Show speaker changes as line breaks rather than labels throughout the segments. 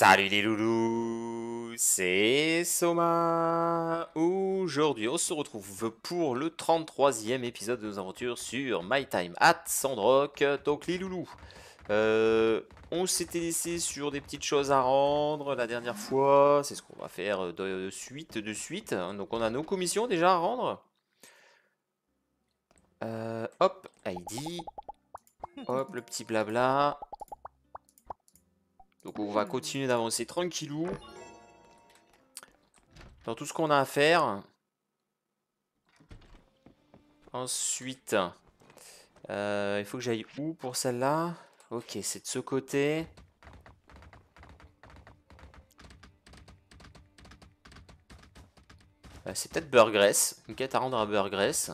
Salut les loulous, c'est Soma. Aujourd'hui, on se retrouve pour le 33e épisode de nos aventures sur My Time at Sandrock. Donc les loulous, euh, on s'était laissé sur des petites choses à rendre la dernière fois. C'est ce qu'on va faire de suite, de suite. Donc on a nos commissions déjà à rendre. Euh, hop, ID. Hop, le petit blabla. Donc on va continuer d'avancer tranquillou. Dans tout ce qu'on a à faire. Ensuite, euh, il faut que j'aille où pour celle-là Ok, c'est de ce côté. Euh, c'est peut-être Burgress. Une quête à rendre à Burgress.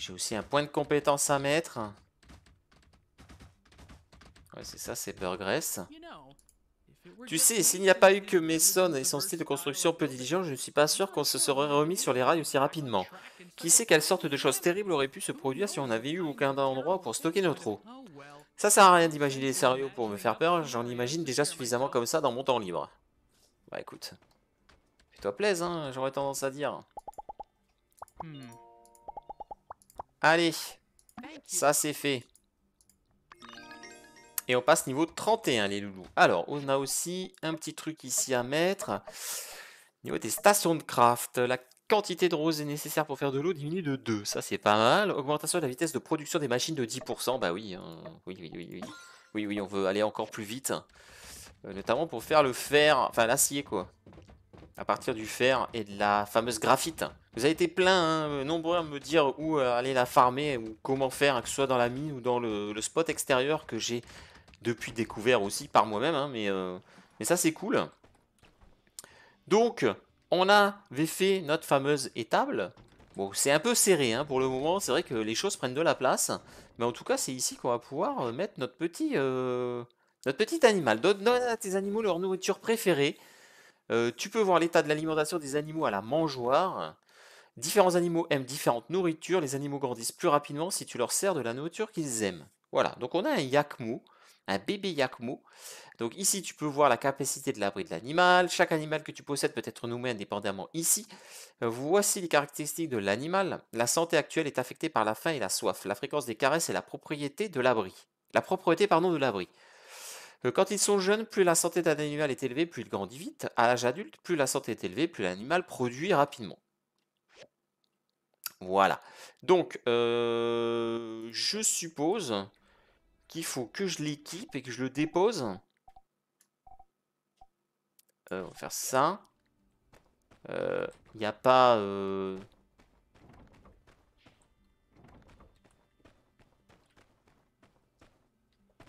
J'ai aussi un point de compétence à mettre. Ouais, c'est ça, c'est Burgress. Tu sais, s'il n'y a pas eu que Mason et son style de construction peu diligent, je ne suis pas sûr qu'on se serait remis sur les rails aussi rapidement. Qui sait quelle sorte de choses terribles auraient pu se produire si on n'avait eu aucun endroit pour stocker notre eau Ça sert à rien d'imaginer les sérieux pour me faire peur, j'en imagine déjà suffisamment comme ça dans mon temps libre. Bah écoute, fais-toi plaise, hein, j'aurais tendance à dire. Hmm. Allez, ça c'est fait. Et on passe niveau 31, les loulous. Alors, on a aussi un petit truc ici à mettre. niveau des stations de craft, la quantité de roses nécessaire pour faire de l'eau diminue de 2. Ça, c'est pas mal. Augmentation de la vitesse de production des machines de 10%. Bah hein. oui, oui, oui, oui, oui. Oui, on veut aller encore plus vite. Euh, notamment pour faire le fer, enfin l'acier, quoi à partir du fer et de la fameuse graphite. Vous avez été plein, hein, euh, nombreux à me dire où euh, aller la farmer ou comment faire, hein, que ce soit dans la mine ou dans le, spot extérieur que j'ai depuis découvert aussi par moi-même. Hein, euh, mais, ça, c'est cool. Donc, on avait fait notre fameuse étable. Bon, c'est un peu serré pour le moment. C'est vrai que les choses prennent de la place. Mais en tout cas, c'est ici qu'on va pouvoir mettre notre petit, notre petit animal. Donne à tes animaux leur nourriture préférée. Euh, tu peux voir l'état de l'alimentation des animaux à la mangeoire. Différents animaux aiment différentes nourritures. Les animaux grandissent plus rapidement si tu leur sers de la nourriture qu'ils aiment. Voilà, donc on a un yakmo, un bébé yakmo. Donc ici, tu peux voir la capacité de l'abri de l'animal. Chaque animal que tu possèdes peut être nommé indépendamment ici. Euh, voici les caractéristiques de l'animal. La santé actuelle est affectée par la faim et la soif. La fréquence des caresses est la propriété de l'abri. La propriété, pardon, de l'abri. Euh, quand ils sont jeunes, plus la santé d'un animal est élevée, plus il grandit vite. À l'âge adulte, plus la santé est élevée, plus l'animal produit rapidement. Voilà. Donc, euh, je suppose qu'il faut que je l'équipe et que je le dépose. Euh, on va faire ça. Il n'y a pas...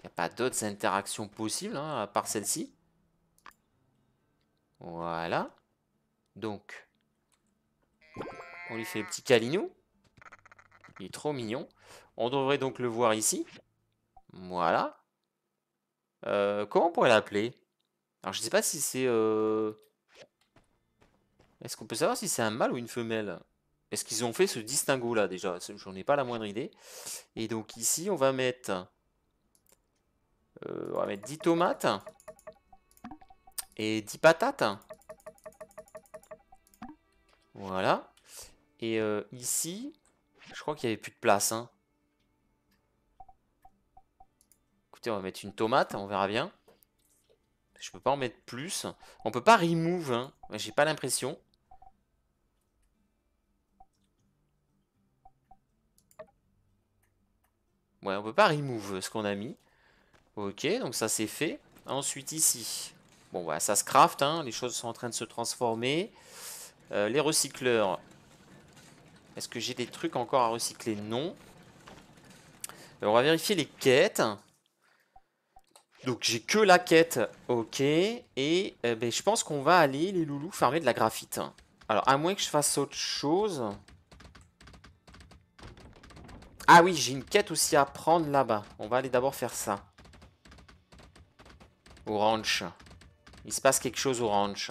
Il n'y a pas d'autres interactions possibles hein, à part celle-ci. Voilà. Donc, on lui fait le petit calinou. Il est trop mignon. On devrait donc le voir ici. Voilà. Euh, comment on pourrait l'appeler Alors, je sais pas si c'est... Euh, est-ce qu'on peut savoir si c'est un mâle ou une femelle Est-ce qu'ils ont fait ce distinguo là déjà J'en ai pas la moindre idée. Et donc ici, on va mettre euh, on va mettre 10 tomates. Et 10 patates. Voilà. Et euh, ici, je crois qu'il n'y avait plus de place. Hein. Écoutez, on va mettre une tomate, on verra bien. Je peux pas en mettre plus. On peut pas remove, hein. J'ai pas l'impression. Ouais, on peut pas remove ce qu'on a mis. Ok, donc ça c'est fait. Ensuite ici, bon voilà, ça se craft, hein, les choses sont en train de se transformer. Euh, les recycleurs, est-ce que j'ai des trucs encore à recycler Non. Euh, on va vérifier les quêtes. Donc j'ai que la quête, ok. Et euh, ben, je pense qu'on va aller, les loulous, farmer de la graphite. Alors à moins que je fasse autre chose. Ah oui, j'ai une quête aussi à prendre là-bas. On va aller d'abord faire ça. Au ranch. Il se passe quelque chose au ranch.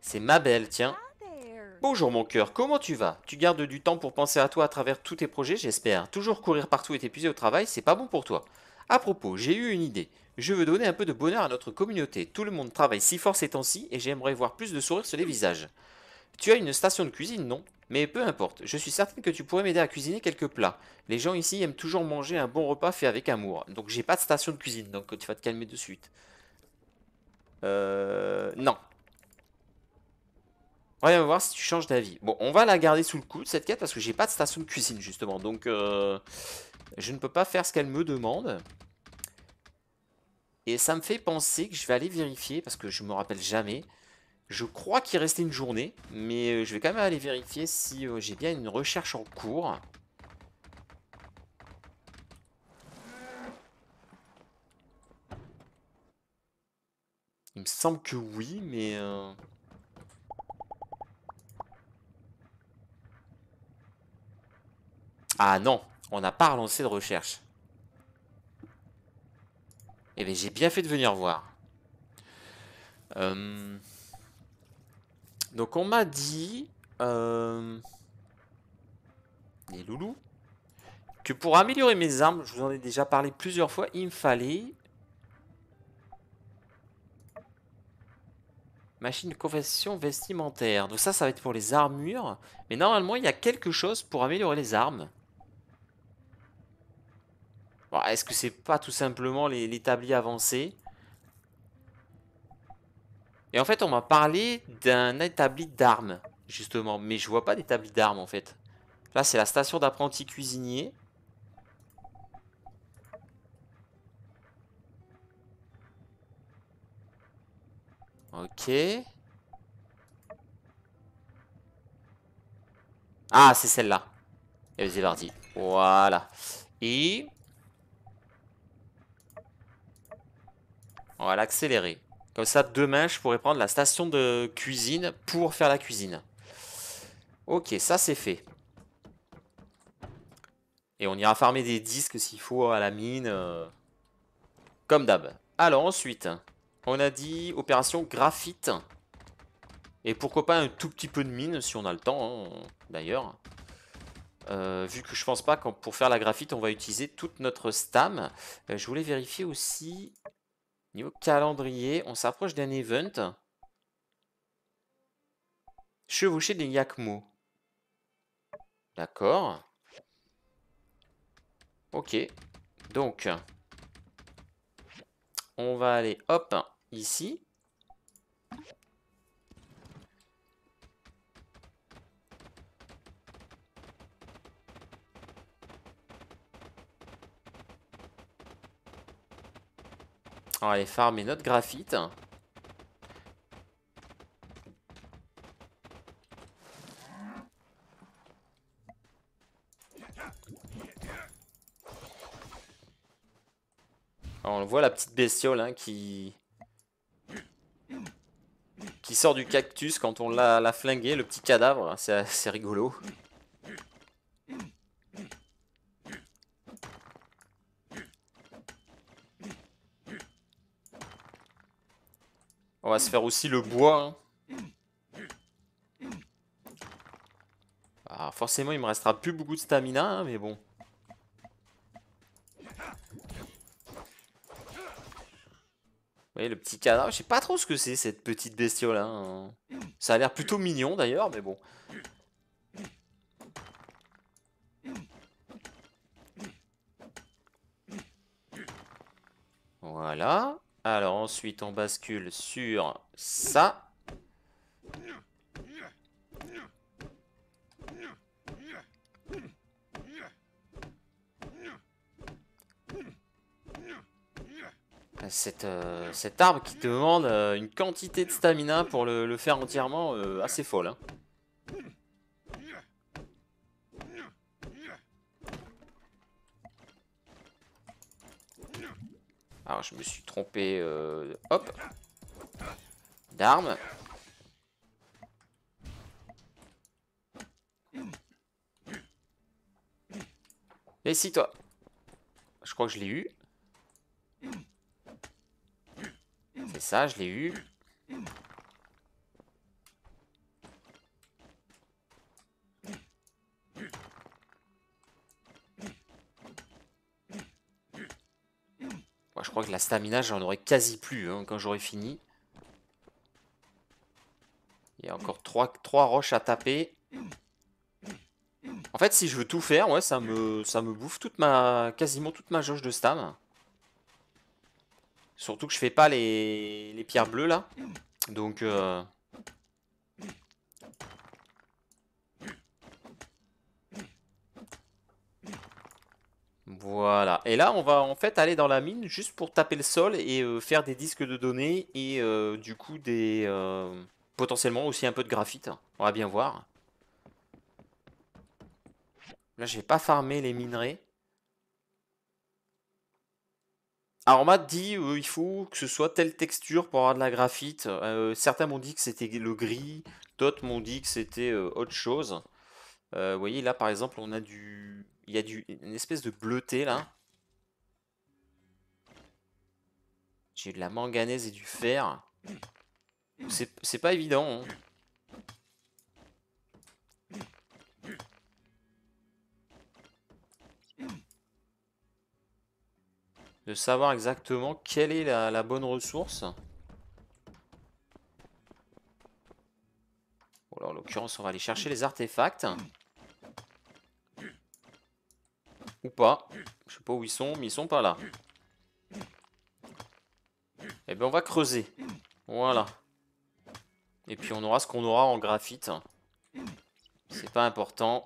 C'est ma belle, tiens. Bonjour mon cœur, comment tu vas Tu gardes du temps pour penser à toi à travers tous tes projets, j'espère. Toujours courir partout et t'épuiser au travail, c'est pas bon pour toi. À propos, j'ai eu une idée. Je veux donner un peu de bonheur à notre communauté. Tout le monde travaille si fort ces temps-ci et j'aimerais voir plus de sourires sur les visages. Tu as une station de cuisine, non mais peu importe, je suis certaine que tu pourrais m'aider à cuisiner quelques plats. Les gens ici aiment toujours manger un bon repas fait avec amour. Donc j'ai pas de station de cuisine, donc tu vas te calmer de suite. Euh... Non. Voyons voir si tu changes d'avis. Bon, on va la garder sous le coude, cette quête, parce que j'ai pas de station de cuisine, justement. Donc, euh, je ne peux pas faire ce qu'elle me demande. Et ça me fait penser que je vais aller vérifier, parce que je me rappelle jamais... Je crois qu'il restait une journée, mais euh, je vais quand même aller vérifier si euh, j'ai bien une recherche en cours. Il me semble que oui, mais... Euh, ah non, on n'a pas relancé de recherche. Eh bien, j'ai bien fait de venir voir. Euh... Donc on m'a dit... Euh, les loulous. Que pour améliorer mes armes, je vous en ai déjà parlé plusieurs fois, il me fallait... Machine de confession vestimentaire. Donc ça, ça va être pour les armures. Mais normalement, il y a quelque chose pour améliorer les armes. Est-ce que c'est pas tout simplement L'établi avancé et en fait, on m'a parlé d'un établi d'armes, justement. Mais je vois pas d'établi d'armes, en fait. Là, c'est la station d'apprenti cuisinier. Ok. Ah, c'est celle-là. Et vas-y, l'ardi. Voilà. Et... On va l'accélérer. Comme ça, demain, je pourrais prendre la station de cuisine pour faire la cuisine. Ok, ça c'est fait. Et on ira farmer des disques s'il faut à la mine. Euh, comme d'hab. Alors ensuite, on a dit opération graphite. Et pourquoi pas un tout petit peu de mine si on a le temps, hein, d'ailleurs. Euh, vu que je pense pas que pour faire la graphite, on va utiliser toute notre stam. Euh, je voulais vérifier aussi Niveau calendrier, on s'approche d'un event. Chevaucher des Yakmo. D'accord. Ok. Donc, on va aller, hop, ici. On va aller farmer notre graphite. on voit la petite bestiole hein, qui... qui sort du cactus quand on l'a flingué, le petit cadavre, c'est rigolo. On va se faire aussi le bois.
Hein.
Ah, forcément, il me restera plus beaucoup de stamina, hein, mais bon. Vous voyez, le petit cadavre. Je sais pas trop ce que c'est, cette petite bestiole. Hein. Ça a l'air plutôt mignon, d'ailleurs, mais bon. Voilà. Alors ensuite on bascule sur ça. Euh, cet, arbre qui demande euh, une quantité de stamina pour le, faire entièrement euh, assez folle. Hein. je me suis trompé. Euh, hop. D'armes. et si toi. Je crois que je l'ai eu. C'est ça, je l'ai eu. Bah, je crois que la stamina, j'en aurais quasi plus hein, quand j'aurai fini. Il y a encore 3, trois roches à taper. En fait, si je veux tout faire, ouais, ça me, ça me bouffe toute ma, quasiment toute ma jauge de stam. Surtout que je fais pas les, les pierres bleues là. Donc, euh, Voilà. Et là, on va en fait aller dans la mine juste pour taper le sol et euh, faire des disques de données et euh, du coup des euh, potentiellement aussi un peu de graphite. On va bien voir. Là, je vais pas farmer les minerais. Alors, on m'a dit qu'il faut que ce soit telle texture pour avoir de la graphite. certains m'ont dit que c'était le gris, d'autres m'ont dit que c'était autre chose. vous voyez, là, par exemple, on a du il y a du, une espèce de bleuté là. J'ai de la manganèse et du fer. C'est pas évident. Hein. De savoir exactement quelle est la, la bonne ressource. alors, en l'occurrence, on va aller chercher les artefacts. Ou pas. Je sais pas où ils sont, mais ils sont pas là. Eh bien, on va creuser. Voilà. Et puis, on aura ce qu'on aura en graphite. C'est pas important.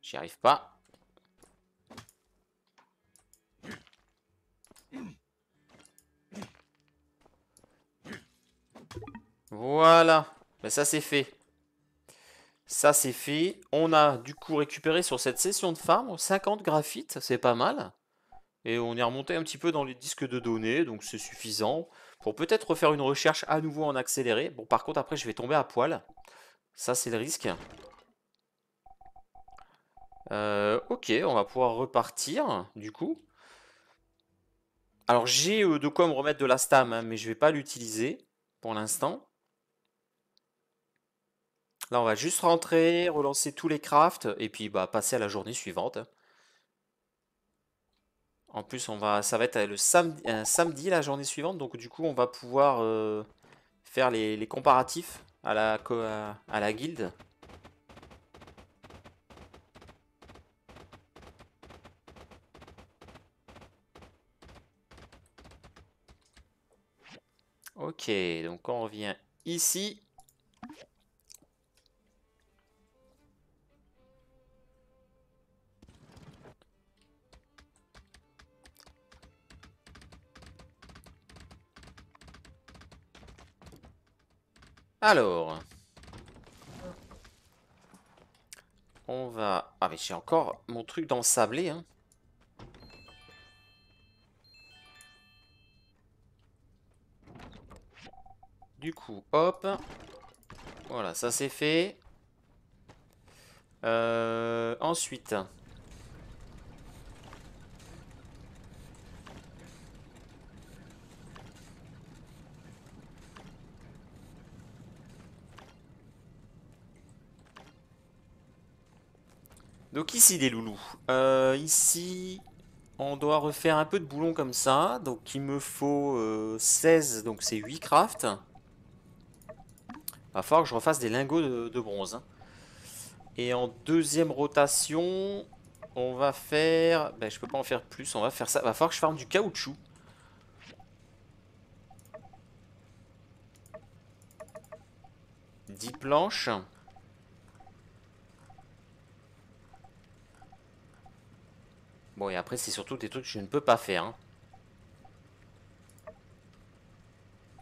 J'y arrive pas. Voilà. Ben, ça, c'est fait. Ça, c'est fait. On a du coup récupéré sur cette session de farm 50 graphites. C'est pas mal. Et on est remonté un petit peu dans les disques de données. Donc, c'est suffisant pour peut-être refaire une recherche à nouveau en accéléré. Bon, par contre, après, je vais tomber à poil. Ça, c'est le risque. Euh, ok, on va pouvoir repartir, du coup. Alors, j'ai euh, de quoi me remettre de la stam, hein, mais je ne vais pas l'utiliser pour l'instant. Là, on va juste rentrer, relancer tous les crafts, et puis bah, passer à la journée suivante. En plus, on va, ça va être euh, le samedi, samedi la journée suivante, donc du coup, on va pouvoir euh, faire les, comparatifs à la, à la guilde. Ok, donc on revient ici. Alors. On va... Ah mais j'ai encore mon truc dans le sablé. Hein. Du coup, hop. Voilà, ça c'est fait. Euh, ensuite... Donc ici des loulous. Euh, ici, on doit refaire un peu de boulon comme ça. Donc il me faut 16, euh, donc c'est 8 crafts. Va falloir que je refasse des lingots de, bronze. Hein. Et en deuxième rotation, on va faire... Ben, je peux pas en faire plus, on va faire ça. Va falloir que je farme du caoutchouc. 10 planches. Bon, et après, c'est surtout des trucs que je ne peux pas faire. Hein.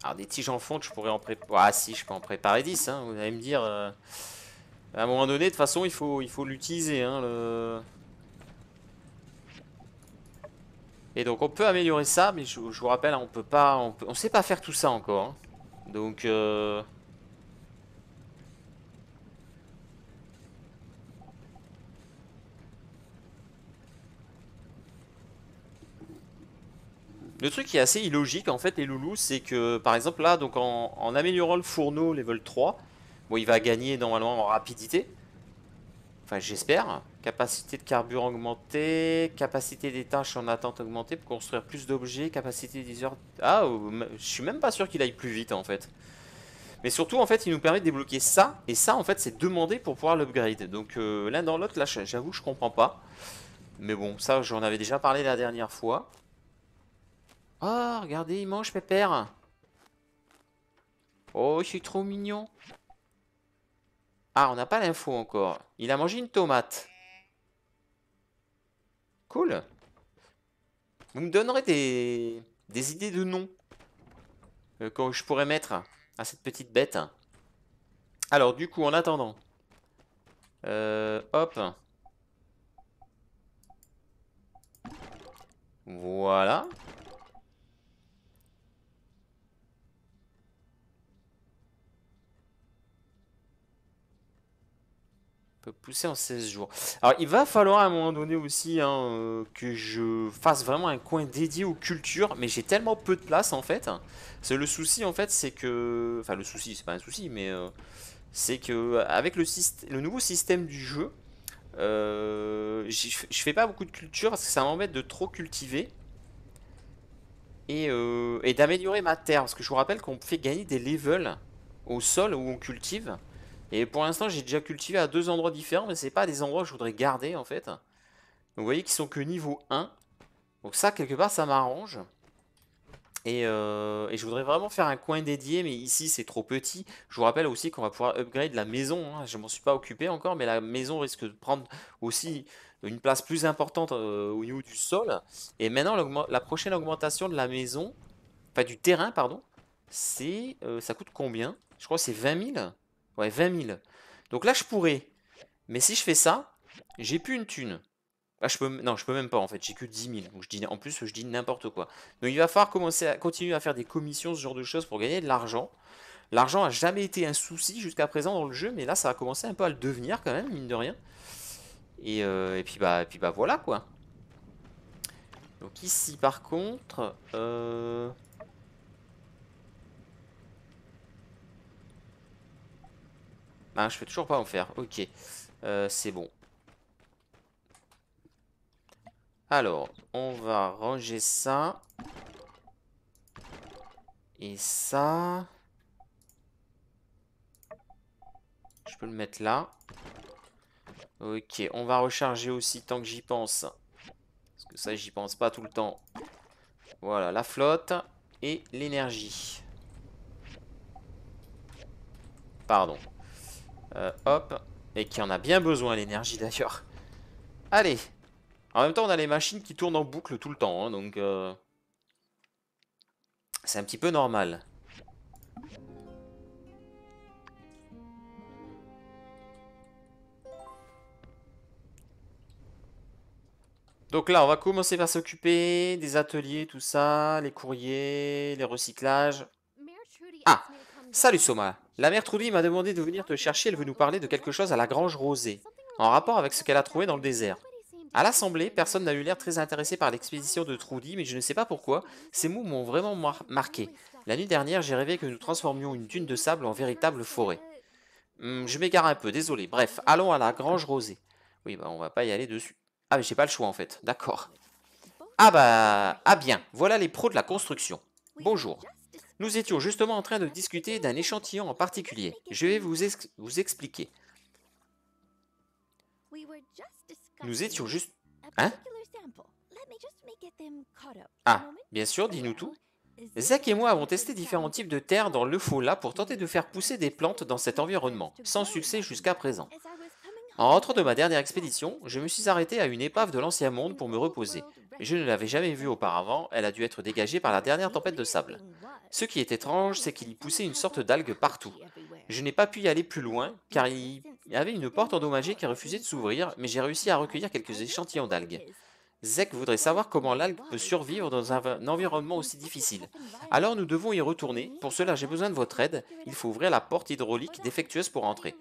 Alors, des tiges en fonte, je pourrais en préparer... Ah si, je peux en préparer 10, hein. vous allez me dire... Euh, à un moment donné, de toute façon, il faut il faut l'utiliser, hein, Et donc, on peut améliorer ça, mais je, vous rappelle, on peut pas... On, sait pas faire tout ça encore, Donc... Euh... Le truc qui est assez illogique en fait, les loulous, c'est que par exemple là, donc en, améliorant le fourneau level 3, bon, il va gagner normalement en rapidité. Enfin, j'espère. Capacité de carburant augmentée, capacité des tâches en attente augmentée pour construire plus d'objets, capacité des heures. Ah, je suis même pas sûr qu'il aille plus vite en fait. Mais surtout, en fait, il nous permet de débloquer ça. Et ça, en fait, c'est demandé pour pouvoir l'upgrade. Donc, euh, l'un dans l'autre, là, j'avoue, je comprends pas. Mais bon, ça, j'en avais déjà parlé la dernière fois. Oh, regardez, il mange pépère. Oh, c'est trop mignon. Ah, on n'a pas l'info encore. Il a mangé une tomate. Cool. Vous me donnerez des, idées de noms euh, que je pourrais mettre à cette petite bête. Alors, du coup, en attendant, euh, hop. Voilà. pousser en 16 jours. Alors il va falloir à un moment donné aussi hein, euh, que je fasse vraiment un coin dédié aux cultures, mais j'ai tellement peu de place en fait. C'est le souci en fait, c'est que... Enfin le souci, c'est pas un souci, mais... Euh, c'est que avec le, le, nouveau système du jeu, euh, je fais pas beaucoup de culture parce que ça m'embête de trop cultiver et, et d'améliorer ma terre. Parce que je vous rappelle qu'on fait gagner des levels au sol où on cultive. Et pour l'instant, j'ai déjà cultivé à deux endroits différents, mais c'est pas des endroits que je voudrais garder, en fait. vous voyez qu'ils sont que niveau 1. Donc ça, quelque part, ça m'arrange. Euh, et, je voudrais vraiment faire un coin dédié, mais ici c'est trop petit. Je vous rappelle aussi qu'on va pouvoir upgrade la maison. Je hein. Je m'en suis pas occupé encore, mais la maison risque de prendre aussi une place plus importante euh, au niveau du sol. Et maintenant, la prochaine augmentation de la maison, enfin du terrain, pardon, c'est euh, ça coûte combien Je crois que c'est 20 000. Ouais, 20 000. Donc là, je pourrais. Mais si je fais ça, j'ai plus une thune. Ah, je peux, non, je peux même pas en fait, j'ai que 10 000. je en plus, je dis n'importe quoi. Donc il va falloir commencer à continuer à faire des commissions, ce genre de choses pour gagner de l'argent. L'argent a jamais été un souci jusqu'à présent dans le jeu, mais là ça a commencer un peu à le devenir quand même, mine de rien. Et, euh, et puis, bah, et puis bah voilà quoi. Donc ici par contre... Euh... Bah je peux toujours pas en faire. Ok. Euh, c'est bon. Alors, on va ranger ça. Et ça... Je peux le mettre là. Ok, on va recharger aussi tant que j'y pense. Parce que ça, j'y pense pas tout le temps. Voilà, la flotte et l'énergie. Pardon. Euh, hop. Et qui en a bien besoin, l'énergie d'ailleurs. Allez. En même temps, on a les machines qui tournent en boucle tout le temps. Hein, donc, euh, c'est un petit peu normal. Donc là, on va commencer par s'occuper des ateliers, tout ça, les courriers, les recyclages. Ah Salut Soma la mère Trudy m'a demandé de venir te chercher, elle veut nous parler de quelque chose à la Grange Rosée, en rapport avec ce qu'elle a trouvé dans le désert. À l'assemblée, personne n'a eu l'air très intéressé par l'expédition de Trudy, mais je ne sais pas pourquoi, ces mots m'ont vraiment marqué. La nuit dernière, j'ai rêvé que nous transformions une dune de sable en véritable forêt. Hum, je m'égare un peu, désolé. Bref, allons à la Grange Rosée. Oui, bah on va pas y aller dessus. Ah, mais j'ai pas le choix en fait. D'accord. Ah bah, ah bien, voilà les pros de la construction. Bonjour. Nous étions justement en train de discuter d'un échantillon en particulier. Je vais vous, vous expliquer. Nous étions juste... Hein Ah, bien sûr, dis-nous tout. Zach et moi avons testé différents types de terres dans le Fola pour tenter de faire pousser des plantes dans cet environnement, sans succès jusqu'à présent. En rentrant de ma dernière expédition, je me suis arrêté à une épave de l'Ancien Monde pour me reposer je ne l'avais jamais vue auparavant, elle a dû être dégagée par la dernière tempête de sable. Ce qui est étrange, c'est qu'il y poussait une sorte d'algue partout. Je n'ai pas pu y aller plus loin, car il y avait une porte endommagée qui refusait de s'ouvrir, mais j'ai réussi à recueillir quelques échantillons d'algues. Zek voudrait savoir comment l'algue peut survivre dans un environnement aussi difficile. Alors nous devons y retourner. Pour cela, j'ai besoin de votre aide. Il faut ouvrir la porte hydraulique défectueuse pour entrer.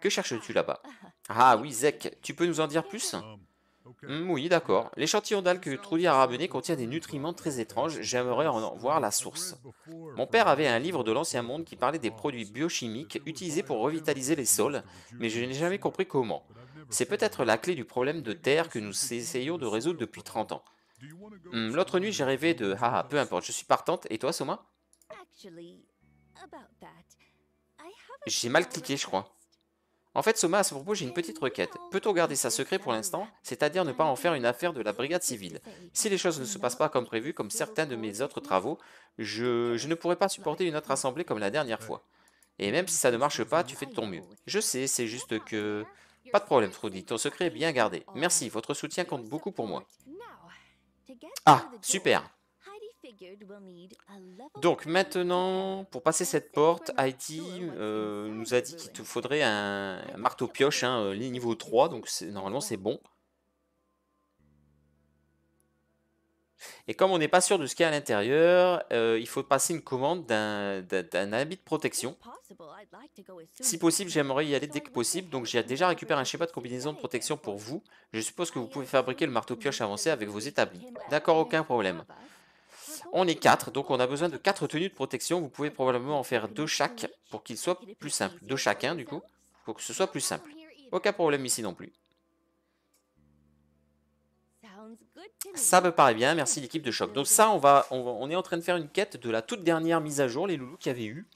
Que cherches-tu là-bas Ah oui, Zek, tu peux nous en dire plus Mm, oui, d'accord. L'échantillon d'algues que Trudy a ramené contient des nutriments très étranges. J'aimerais en voir la source. Mon père avait un livre de l'Ancien Monde qui parlait des produits biochimiques utilisés pour revitaliser les sols, mais je n'ai jamais compris comment. C'est peut-être la clé du problème de terre que nous essayons de résoudre depuis 30 ans. Mm, l'autre nuit, j'ai rêvé de... Ah, peu importe, je suis partante. Et toi, Soma J'ai mal cliqué, je crois. En fait, Soma, à ce propos, j'ai une petite requête. Peut-on garder ça secret pour l'instant, c'est-à-dire ne pas en faire une affaire de la brigade civile Si les choses ne se passent pas comme prévu, comme certains de mes autres travaux, je, je ne pourrais pas supporter une autre assemblée comme la dernière fois. Et même si ça ne marche pas, tu fais de ton mieux. Je sais, c'est juste que... Pas de problème, Trudy, ton secret est bien gardé. Merci, votre soutien compte beaucoup pour moi. Ah, super donc maintenant, pour passer cette porte, Heidi euh, nous a dit qu'il te faudrait un, marteau pioche, hein, euh, niveau 3, donc normalement c'est bon. Et comme on n'est pas sûr de ce qu'il y a à l'intérieur, euh, il faut passer une commande d'un habit de protection. Si possible, j'aimerais y aller dès que possible, donc j'ai déjà récupéré un schéma de combinaison de protection pour vous. Je suppose que vous pouvez fabriquer le marteau pioche avancé avec vos établis. D'accord, aucun problème. On est quatre, donc on a besoin de quatre tenues de protection. Vous pouvez probablement en faire deux chaque pour qu'il soit plus simple. Deux chacun, du coup, pour que ce soit plus simple. Aucun problème ici non plus. Ça me paraît bien, merci l'équipe de choc. Donc ça, on, va, on, est en train de faire une quête de la toute dernière mise à jour, les loulous qui avaient avait eu.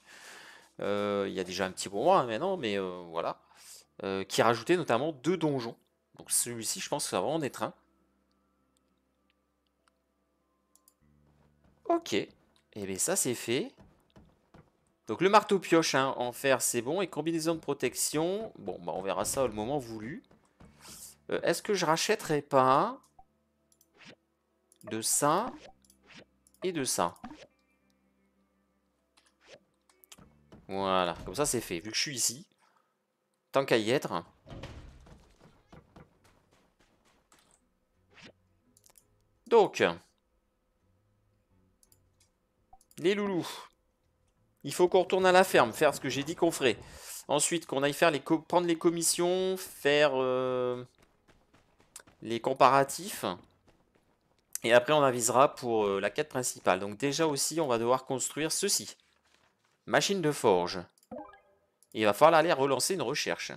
Euh, il y a déjà un petit moment hein, maintenant, mais euh, voilà. Euh, qui rajoutait notamment deux donjons. Donc celui-ci, je pense que ça va en être un. Ok. Et eh bien ça c'est fait. Donc le marteau pioche hein, en fer c'est bon. Et combinaison de protection. Bon bah on verra ça au moment voulu. Euh, est-ce que je rachèterai pas de ça et de ça Voilà, comme ça c'est fait. Vu que je suis ici, tant qu'à y être. Donc, les loulous, il faut qu'on retourne à la ferme, faire ce que j'ai dit qu'on ferait. Ensuite, qu'on aille faire les prendre les commissions, faire euh, les comparatifs. Et après, on avisera pour euh, la quête principale. Donc déjà aussi, on va devoir construire ceci. Machine de forge. Et il va falloir aller relancer une recherche.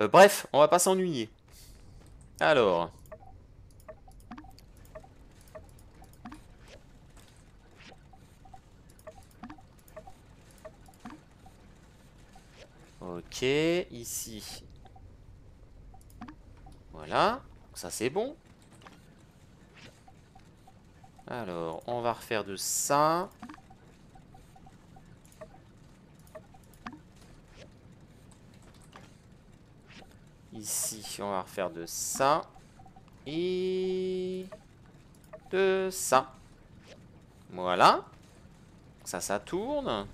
Euh, bref, on va pas s'ennuyer. Alors... Ok, ici. Voilà, ça c'est bon. Alors, on va refaire de ça. Ici, on va refaire de ça. Et de ça. Voilà. Ça, ça tourne.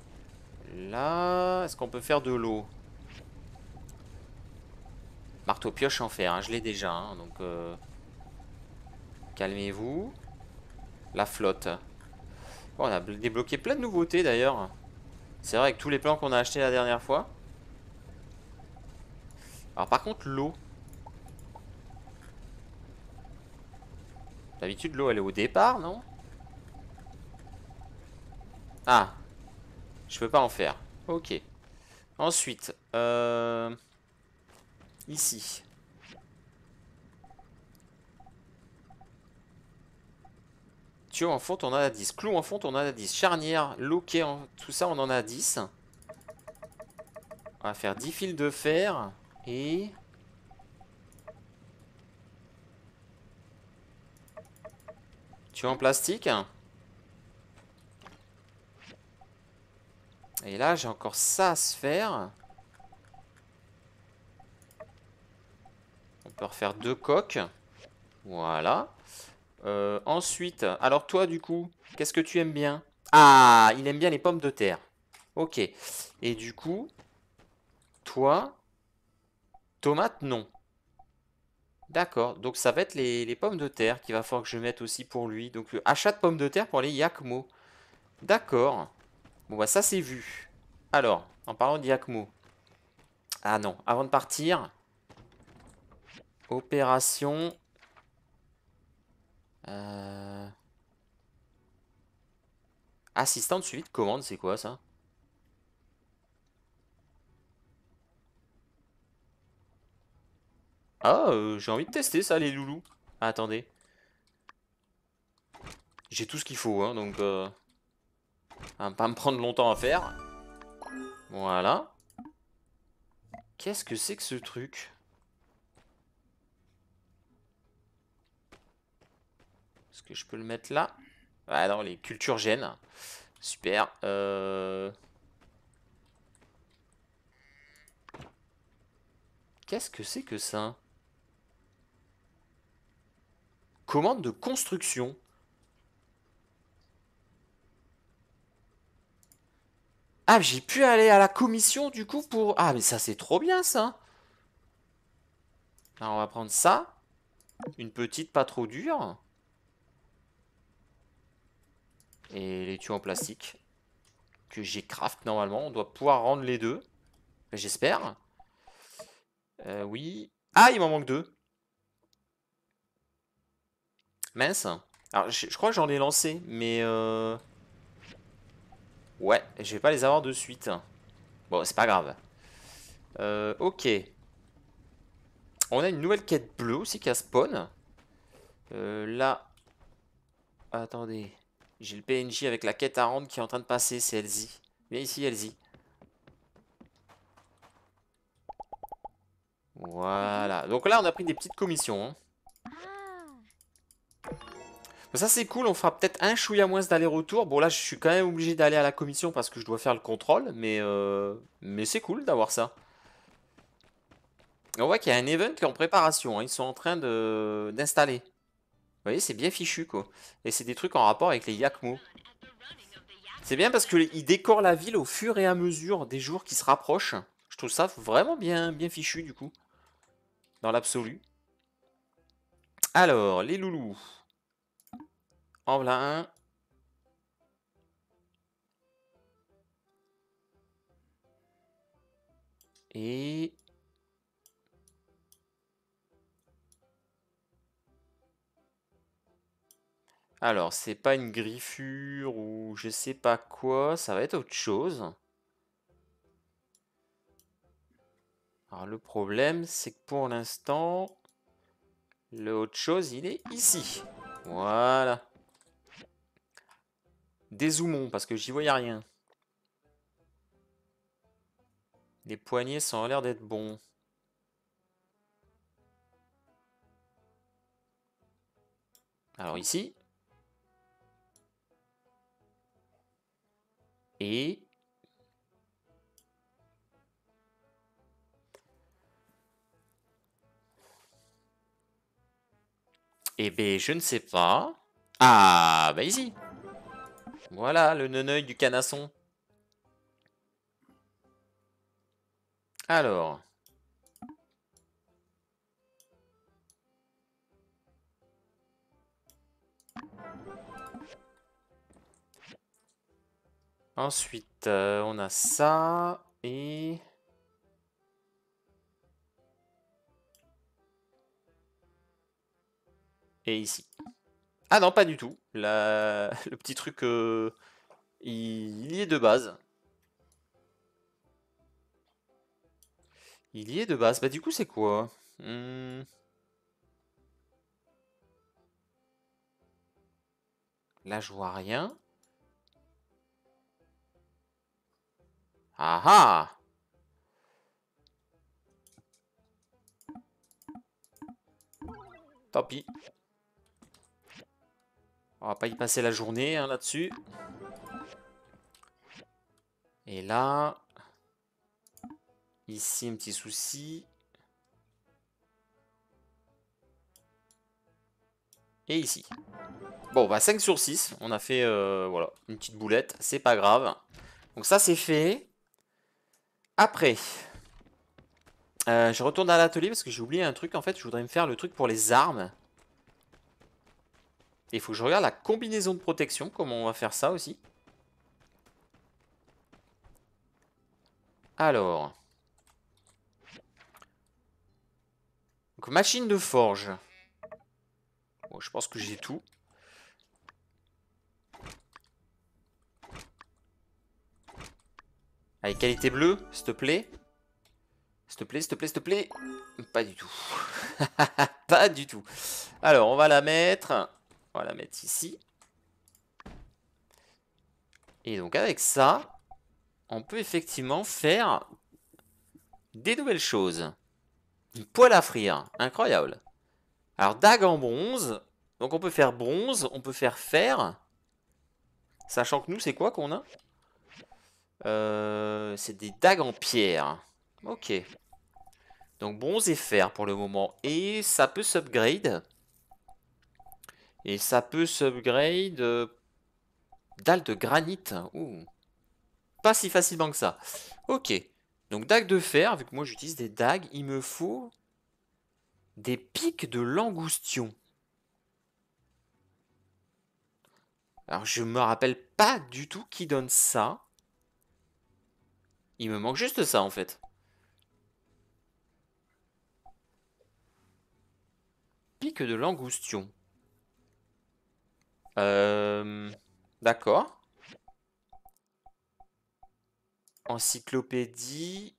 Là, est-ce qu'on peut faire de l'eau Marteau pioche en fer, hein, je l'ai déjà, hein, donc euh, calmez-vous. La flotte. on a débloqué plein de nouveautés d'ailleurs. C'est vrai que tous les plans qu'on a achetés la dernière fois. Alors par contre l'eau. D'habitude l'eau elle est au départ, non Ah, je peux pas en faire. Ok. Ensuite, euh... Ici. Tuyau en fonte, on en a 10. Clou en fonte, on en a 10. Charnière, loquet, en... tout ça, on en a 10. On va faire 10 fils de fer. Et... Tuyau en plastique. Et là, j'ai encore ça à se faire. peut refaire deux coques. Voilà. Euh, ensuite, alors toi du coup, qu'est-ce que tu aimes bien Ah, il aime bien les pommes de terre. Ok. Et du coup, toi, tomate non. D'accord, donc ça va être les, les pommes de terre qu'il va falloir que je mette aussi pour lui. Donc achat de pommes de terre pour les Yakmo. D'accord. Bon bah ça c'est vu. Alors, en parlant de Yakmo. Ah non, avant de partir, Opération. Euh, Assistant de suivi de commande, c'est quoi ça Ah, euh, j'ai envie de tester ça, les loulous. attendez. J'ai tout ce qu'il faut, hein, donc... Euh... pas me prendre longtemps à faire. Voilà. Qu'est-ce que c'est que ce truc que je peux le mettre là Ah non, les cultures gènes. Super. Euh. Qu'est-ce que c'est que ça Commande de construction. Ah, j'ai pu aller à la commission du coup pour... Ah, mais ça c'est trop bien ça Alors on va prendre ça. Une petite pas trop dure. et les tuyaux en plastique que j'ai craft normalement. On doit pouvoir rendre les deux. J'espère. Euh, oui. Ah, il m'en manque deux. Mince. Alors, je, crois que j'en ai lancé, mais... Euh, ouais, je vais pas les avoir de suite. Bon, c'est pas grave. Euh, ok. On a une nouvelle quête bleue aussi qui a spawn. là... Attendez. J'ai le PNJ avec la quête à rendre qui est en train de passer, c'est Elzy Viens ici, Elzy Voilà. Donc là, on a pris des petites commissions. Hein. ça, c'est cool. On fera peut-être un chouïa moins d'aller-retour. Bon, là, je suis quand même obligé d'aller à la commission parce que je dois faire le contrôle. Mais, euh, mais c'est cool d'avoir ça. On voit qu'il y a un event qui est en préparation. Hein. Ils sont en train d'installer. Vous voyez, c'est bien fichu, quoi. Et c'est des trucs en rapport avec les Yakmo. C'est bien parce qu'ils décorent la ville au fur et à mesure des jours qui se rapprochent. Je trouve ça vraiment bien, bien fichu, du coup. Dans l'absolu. Alors, les loulous. En voilà Et... Alors, c'est pas une griffure ou je sais pas quoi, ça va être autre chose. Alors, le problème, c'est que pour l'instant, l'autre chose, il est ici. Voilà. Dézoomons, parce que j'y voyais rien. Les poignets, ça a l'air d'être bons. Alors ici. Et... Eh ben, je ne sais pas. Ah, bah ici. Voilà, le neneuil du canasson. Alors... Ensuite, euh, on a ça et... Et ici. Ah non, pas du tout. La... Le petit truc, euh, il... y est de base. Il y est de base. Bah du coup, c'est quoi hmm. Là, je vois rien. Ah Tant pis. On va pas y passer la journée hein, là-dessus. Et là... Ici, un petit souci. Et ici. Bon, bah 5 sur 6. On a fait, euh, voilà, une petite boulette. C'est pas grave. Donc ça, c'est fait. Après, euh, je retourne à l'atelier parce que j'ai oublié un truc. En fait, je voudrais me faire le truc pour les armes. Il faut que je regarde la combinaison de protection, comment on va faire ça aussi. Alors. machine de forge. je pense que j'ai tout. Allez, qualité bleue, s'il te plaît. S'il te plaît, s'il te plaît, s'il te plaît. Pas du tout. pas du tout. Alors, on va la mettre... On va la mettre ici. Et donc, avec ça, on peut effectivement faire des nouvelles choses. Une poêle à frire. Incroyable. Alors, dague en bronze. Donc, on peut faire bronze, on peut faire fer. Sachant que nous, c'est quoi qu'on a euh, c'est des dagues en pierre. Ok. Donc bronze et fer pour le moment. Et ça peut s'upgrade. Et ça peut s'upgrade... Euh, dalle de granit. ou Pas si facilement que ça. Ok. Donc dague de fer, vu que moi j'utilise des dagues, il me faut des pics de langoustion. Alors je me rappelle pas du tout qui donne ça. Il me manque juste ça en fait. Pique de langoustion. Euh, d'accord. Encyclopédie.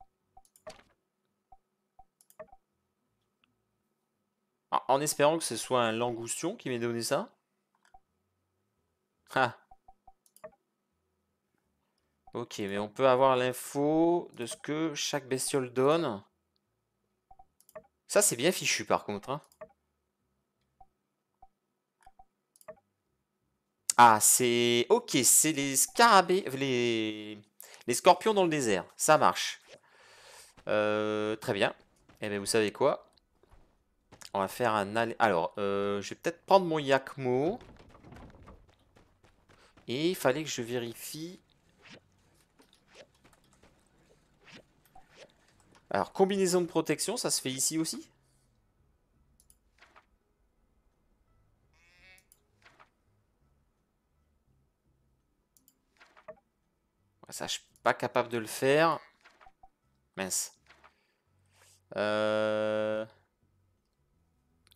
Ah, en espérant que ce soit un langoustion qui m'ait donné ça. Ah. Ok, mais on peut avoir l'info de ce que chaque bestiole donne. Ça, c'est bien fichu par contre. Hein. Ah, c'est... Ok, c'est les scarabées... Les... les scorpions dans le désert. Ça marche. Euh, très bien. Eh bien, vous savez quoi On va faire un... aller... Alors, euh, je vais peut-être prendre mon Yakmo. Et il fallait que je vérifie Alors, combinaison de protection, ça se fait ici aussi Ça, je suis pas capable de le faire. Mince. Euh...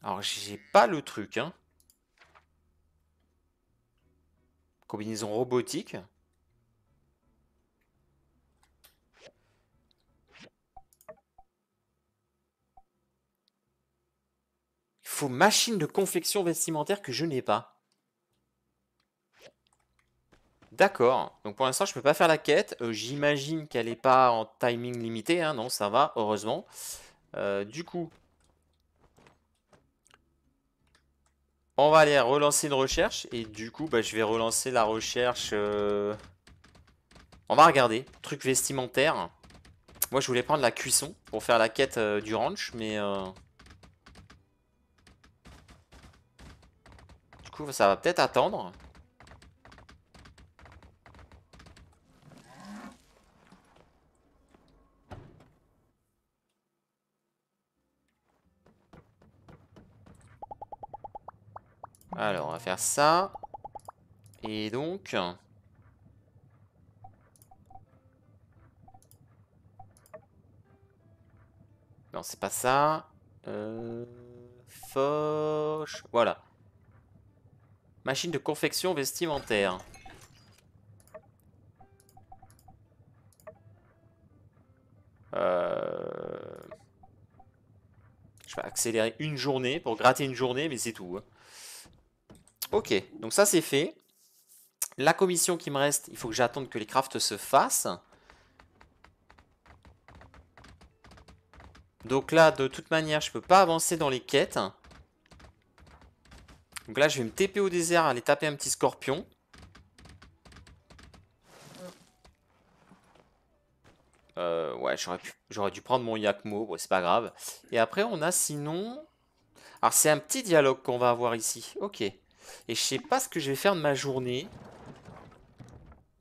Alors, j'ai pas le truc. Hein. Combinaison robotique. machine de confection vestimentaire que je n'ai pas. D'accord. Donc pour l'instant, je peux pas faire la quête. Euh, j'imagine qu'elle n'est pas en timing limité. Hein. Non, ça va, heureusement. Euh, du coup, on va aller relancer une recherche. Et du coup, bah, je vais relancer la recherche... Euh, on va regarder. Truc vestimentaire. Moi, je voulais prendre la cuisson pour faire la quête du ranch, mais... ça va peut-être attendre. Alors, on va faire ça. Et donc... Non, c'est pas ça. Euh... Voilà. Machine de confection vestimentaire. Euh, je vais accélérer une journée pour gratter une journée, mais c'est tout. Hein. Ok, donc ça c'est fait. La commission qui me reste, il faut que j'attende que les crafts se fassent. Donc là, de toute manière, je peux pas avancer dans les quêtes. Donc là, je vais me TP au désert, aller taper un petit scorpion. Euh, ouais, j'aurais dû prendre mon Yakmo, c'est pas grave. Et après, on a sinon... Alors, c'est un petit dialogue qu'on va avoir ici. Ok. Et je sais pas ce que je vais faire de ma journée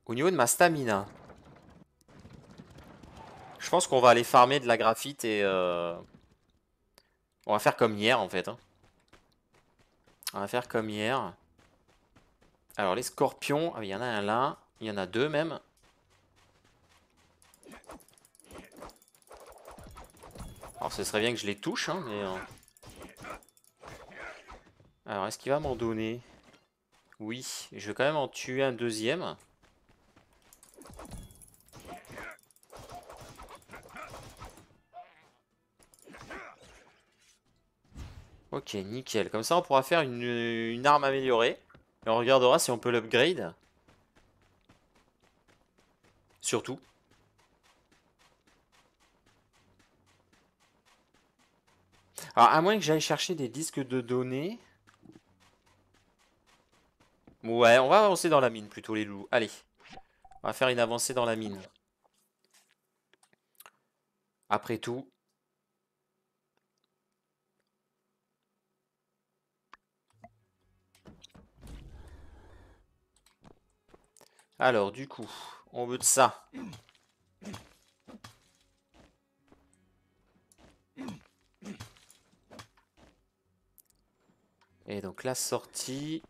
au niveau de ma stamina. Je pense qu'on va aller farmer de la graphite et... Euh, on va faire comme hier, en fait. Hein. On va faire comme hier. Alors, les scorpions, ah il y en a un là. Il y en a deux même. Alors, ce serait bien que je les touche, hein, mais... Euh. Alors, est-ce qu'il va m'en donner Oui, je vais quand même en tuer un deuxième. Ok, nickel. Comme ça, on pourra faire une, arme améliorée. Et on regardera si on peut l'upgrade. Surtout. Alors, à moins que j'aille chercher des disques de données. Ouais, on va avancer dans la mine plutôt, les loups. Allez. On va faire une avancée dans la mine. Après tout, Alors, du coup, on veut de ça. Et donc la sortie...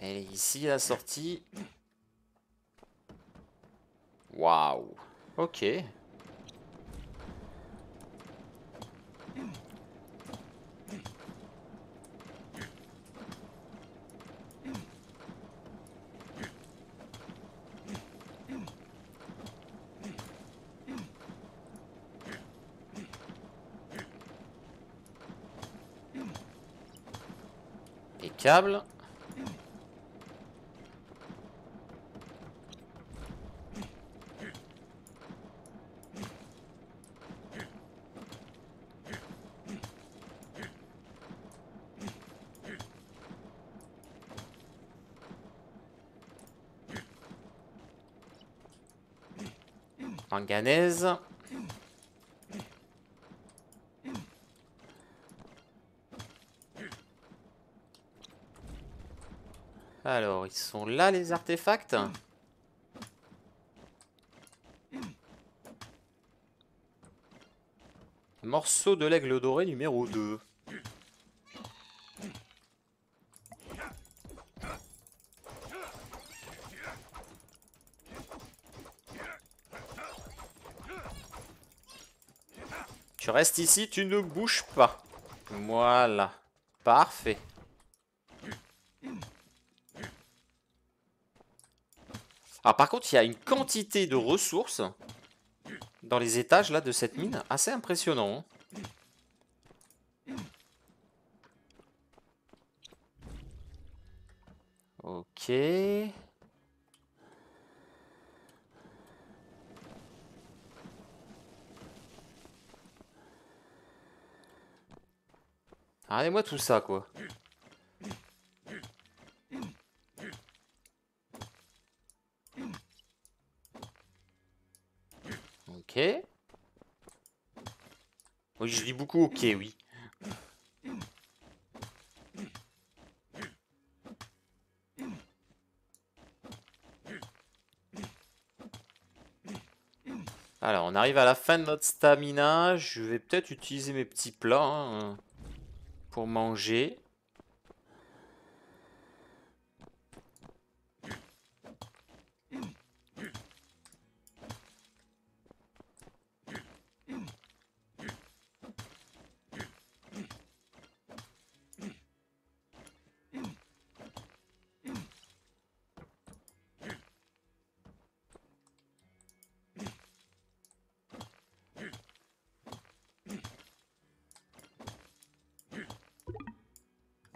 Et est ici, la sortie. Ok. Et câble. Alors, ils sont là les artefacts Morceau de l'aigle doré numéro 2. Tu restes ici, tu ne bouges pas. Voilà. Parfait. Alors ah, par contre, il y a une quantité de ressources dans les étages là de cette mine. Assez impressionnant. Hein. ok. arrêtez moi tout ça, quoi. Ok. Oui, oh, je lis beaucoup ok, oui. Alors, on arrive à la fin de notre stamina. Je vais peut-être utiliser mes petits plats. Hein pour manger.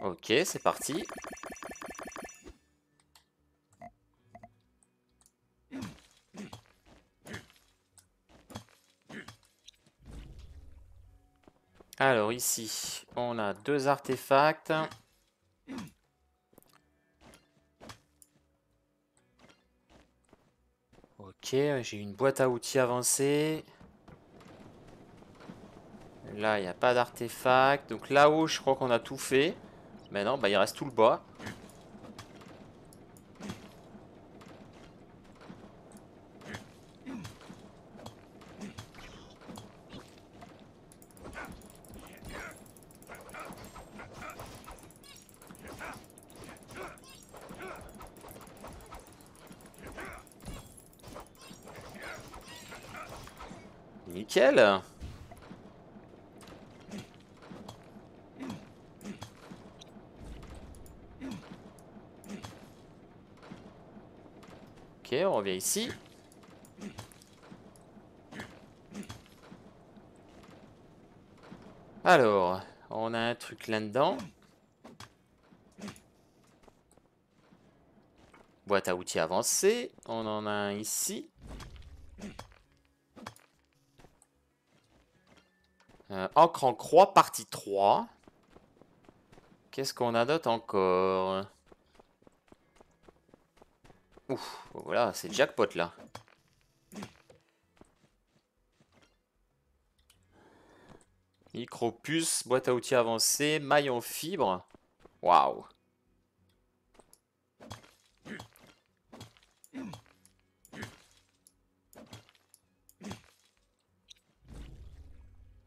Ok, c'est parti. Alors ici, on a deux artefacts. Ok, j'ai une boîte à outils avancée. Là, il n'y a pas d'artefacts Donc là-haut, je crois qu'on a tout fait. Mais non, bah il reste tout le bois. Nickel on revient ici. Alors, on a un truc là-dedans. Boîte à outils avancée. On en a un ici. Euh, encre en croix, partie 3. Qu'est-ce qu'on a d'autre encore Ouf, voilà, c'est jackpot là. Micropuce, boîte à outils avancée, maille en fibre. Waouh.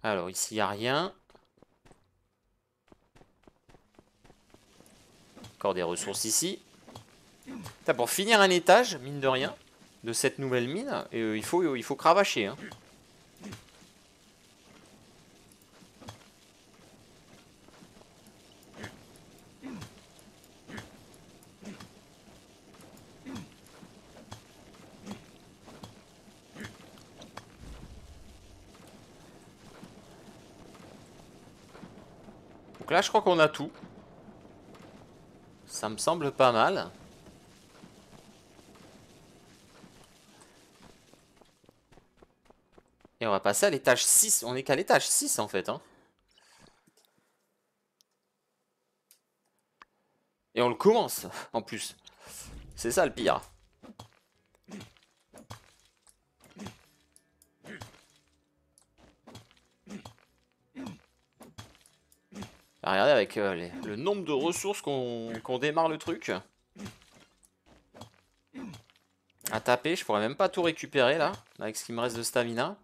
Alors ici, il n'y a rien. Encore des ressources ici pour finir un étage, mine de rien, de cette nouvelle mine, euh, il, faut, il faut cravacher. Hein. Donc là, je crois qu'on a tout. Ça me semble pas mal. on va passer à l'étage 6. On est qu'à l'étage 6 en fait. Hein. Et on le commence en plus. C'est ça le pire. Regardez avec euh, le nombre de ressources qu'on démarre le truc. À taper, je pourrais même pas tout récupérer là, avec ce qui me reste de stamina.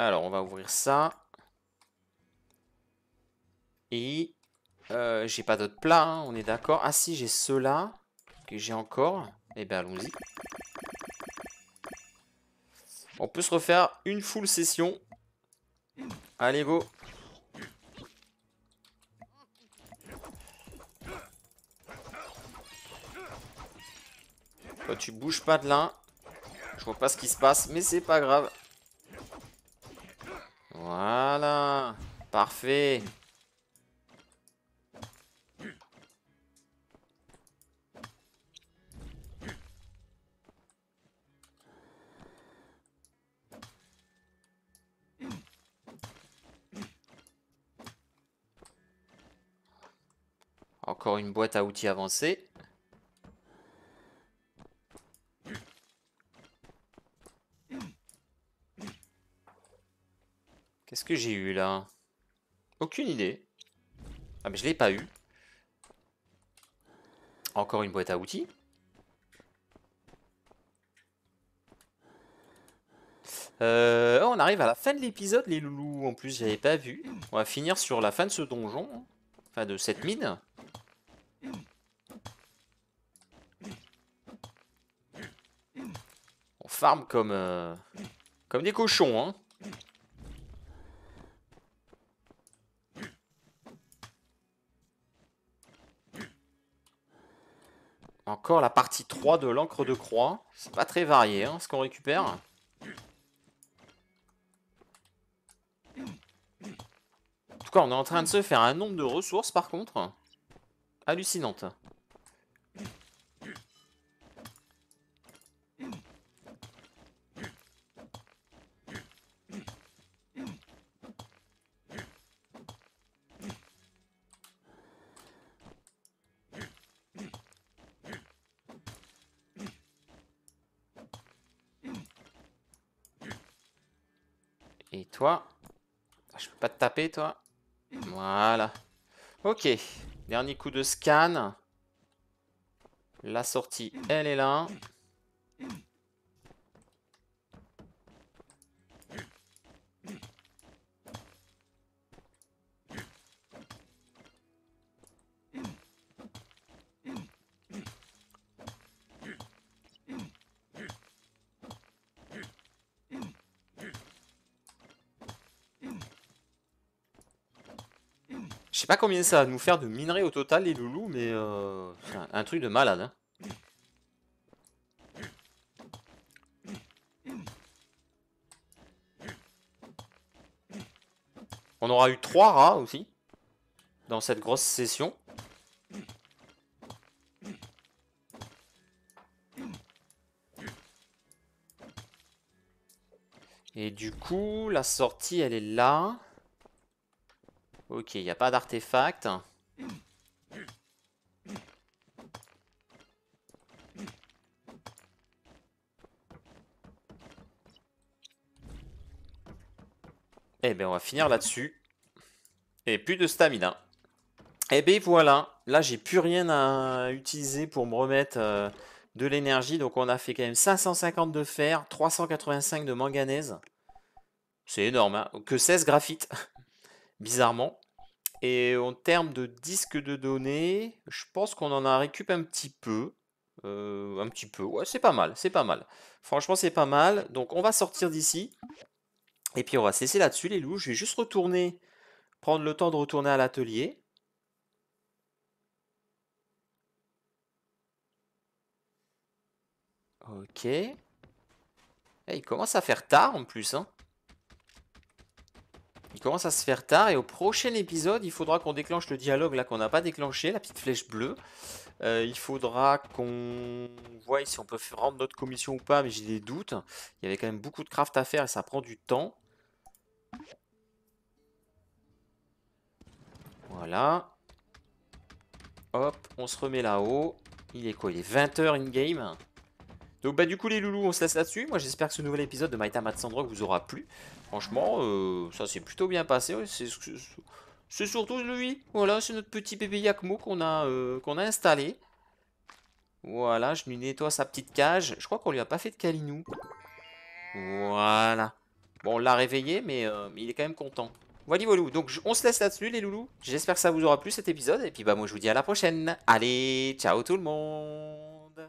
Alors, on va ouvrir ça. Et euh, j'ai pas d'autres plats, hein, on est d'accord. Ah si, j'ai ceux-là que j'ai encore. Eh bien, allons-y. On peut se refaire une full session. Allez, go Toi, tu bouges pas de là. Je vois pas ce qui se passe, mais c'est pas grave. Voilà. Parfait. Encore une boîte à outils avancés. j'ai eu là Aucune idée. Ah, mais je l'ai pas eu. Encore une boîte à outils. Euh, on arrive à la fin de l'épisode les loulous. En plus j'avais pas vu. On va finir sur la fin de ce donjon. Enfin de cette mine. On farme comme, euh, comme des cochons hein. Encore la partie 3 de l'encre de croix. C'est pas très varié hein, ce qu'on récupère. En tout cas, on est en train de se faire un nombre de ressources par contre. Hallucinante. Toi. Ah, je peux pas te taper, toi. Voilà. Ok. Dernier coup de scan. La sortie, elle est là. Je sais pas combien ça va nous faire de minerais au total, les loulous, mais euh, un, truc de malade. Hein. On aura eu trois rats aussi dans cette grosse session. Et du coup, la sortie, elle est là. Ok, il n'y a pas d'artefact. Eh bien, on va finir là-dessus. Et plus de stamina. Eh bien, voilà. Là, j'ai plus rien à utiliser pour me remettre euh, de l'énergie. Donc, on a fait quand même 550 de fer, 385 de manganèse. C'est énorme. Hein. que 16 graphites. Bizarrement. Et en termes de disques de données, je pense qu'on en a récup un petit peu. Euh, un petit peu, ouais, c'est pas mal, c'est pas mal. Franchement, c'est pas mal. Donc, on va sortir d'ici. Et puis, on va cesser là-dessus, les loups. Je vais juste retourner, prendre le temps de retourner à l'atelier. Ok. Et eh, il commence à faire tard en plus. Hein. Il commence à se faire tard et au prochain épisode, il faudra qu'on déclenche le dialogue là qu'on n'a pas déclenché, la petite flèche bleue. Euh, il faudra qu'on voie si on peut rendre notre commission ou pas, mais j'ai des doutes. Il y avait quand même beaucoup de craft à faire et ça prend du temps. Voilà. Hop, on se remet là-haut. Il est quoi Il est 20h in-game. Donc bah du coup les loulous, on se laisse là-dessus. Moi j'espère que ce nouvel épisode de My Time at vous aura plu. Franchement, euh, ça s'est plutôt bien passé. C'est surtout lui. Voilà, c'est notre petit bébé Yakmo qu'on a, euh, a installé. Voilà, je lui nettoie sa petite cage. Je crois qu'on lui a pas fait de calinou. Voilà. Bon, on l'a réveillé, euh, mais il est quand même content. Voilà, voilà. Donc, on se laisse là-dessus, les loulous. J'espère que ça vous aura plu, cet épisode. Et puis, bah, moi, je vous dis à la prochaine. Allez, ciao tout le monde.